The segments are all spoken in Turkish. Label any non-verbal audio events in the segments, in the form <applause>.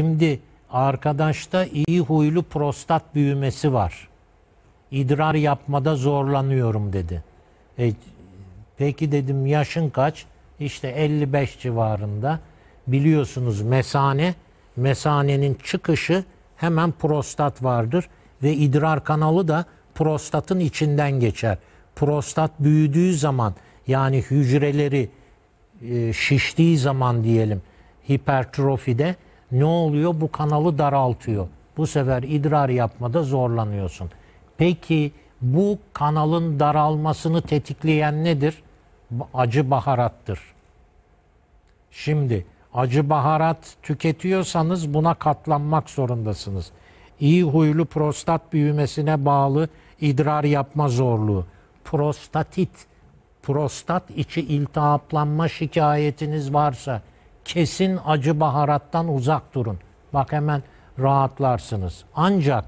Şimdi arkadaşta iyi huylu prostat büyümesi var. İdrar yapmada zorlanıyorum dedi. E, peki dedim yaşın kaç? İşte 55 civarında. Biliyorsunuz mesane, mesanenin çıkışı hemen prostat vardır ve idrar kanalı da prostatın içinden geçer. Prostat büyüdüğü zaman yani hücreleri e, şiştiği zaman diyelim hipertrofide ne oluyor? Bu kanalı daraltıyor. Bu sefer idrar yapmada zorlanıyorsun. Peki bu kanalın daralmasını tetikleyen nedir? Acı baharattır. Şimdi acı baharat tüketiyorsanız buna katlanmak zorundasınız. İyi huylu prostat büyümesine bağlı idrar yapma zorluğu, prostatit, prostat içi iltihaplanma şikayetiniz varsa kesin acı baharattan uzak durun. Bak hemen rahatlarsınız. Ancak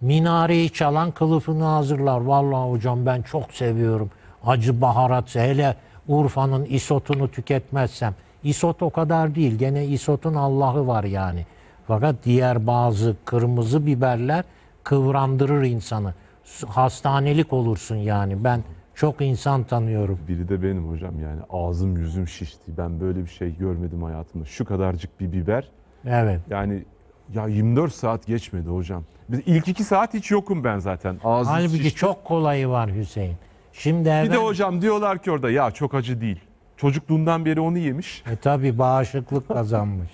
minareyi çalan kılıfını hazırlar. Vallahi hocam ben çok seviyorum. Acı baharat hele Urfa'nın isotunu tüketmezsem. Isot o kadar değil. Gene isotun Allah'ı var yani. Fakat diğer bazı kırmızı biberler kıvrandırır insanı. Hastanelik olursun yani. Ben çok insan tanıyorum. Biri de benim hocam yani ağzım yüzüm şişti. Ben böyle bir şey görmedim hayatımda. Şu kadarcık bir biber. Evet. Yani ya 24 saat geçmedi hocam. Biz ilk 2 saat hiç yokum ben zaten. Ağzım Halbuki şişti. çok kolayı var Hüseyin. Şimdi Bir de hocam diyorlar ki orada ya çok acı değil. Çocukluğundan beri onu yemiş. E tabi bağışıklık <laughs> kazanmış.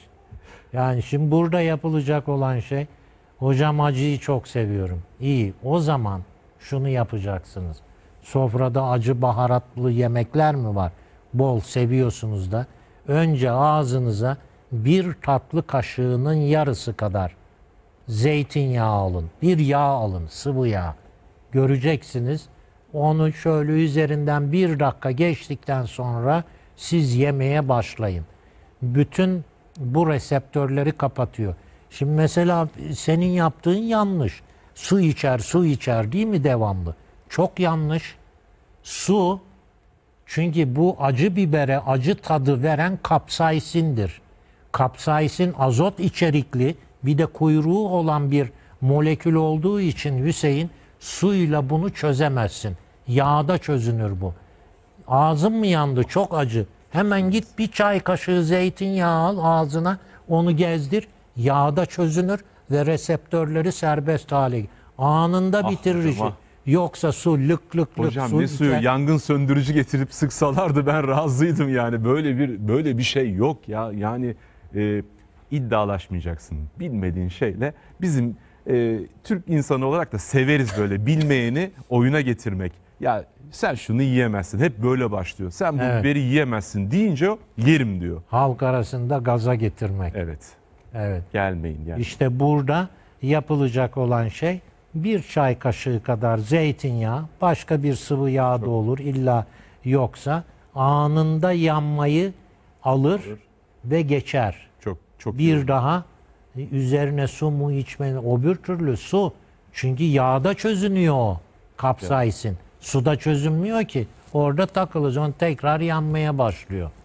yani şimdi burada yapılacak olan şey hocam acıyı çok seviyorum. İyi o zaman şunu yapacaksınız. Sofrada acı baharatlı yemekler mi var? Bol seviyorsunuz da. Önce ağzınıza bir tatlı kaşığının yarısı kadar zeytinyağı alın. Bir yağ alın, sıvı yağ. Göreceksiniz. Onu şöyle üzerinden bir dakika geçtikten sonra siz yemeye başlayın. Bütün bu reseptörleri kapatıyor. Şimdi mesela senin yaptığın yanlış. Su içer, su içer değil mi devamlı? çok yanlış. Su çünkü bu acı bibere acı tadı veren kapsaisindir. Kapsaisin azot içerikli bir de kuyruğu olan bir molekül olduğu için Hüseyin suyla bunu çözemezsin. Yağda çözünür bu. Ağzım mı yandı çok acı. Hemen git bir çay kaşığı zeytinyağı al ağzına onu gezdir. Yağda çözünür ve reseptörleri serbest hale Anında ah bitirir ah, Yoksa su lık lık lık Hocam su ne suyu yangın söndürücü getirip sıksalardı ben razıydım yani böyle bir böyle bir şey yok ya yani e, iddialaşmayacaksın bilmediğin şeyle bizim e, Türk insanı olarak da severiz böyle bilmeyeni oyuna getirmek ya sen şunu yiyemezsin hep böyle başlıyor sen bu Evet. biberi yiyemezsin deyince o, yerim diyor Halk arasında gaza getirmek. evet Evet. gelmeyin yani. İşte burada yapılacak olan şey bir çay kaşığı kadar zeytinyağı, başka bir sıvı yağ da olur illa yoksa anında yanmayı alır Olur. ve geçer. Çok çok bir iyi. daha üzerine su mu içmeni öbür türlü su çünkü yağda çözünüyor o kapsaisin. Suda çözünmüyor ki. Orada takılır. Sonra tekrar yanmaya başlıyor.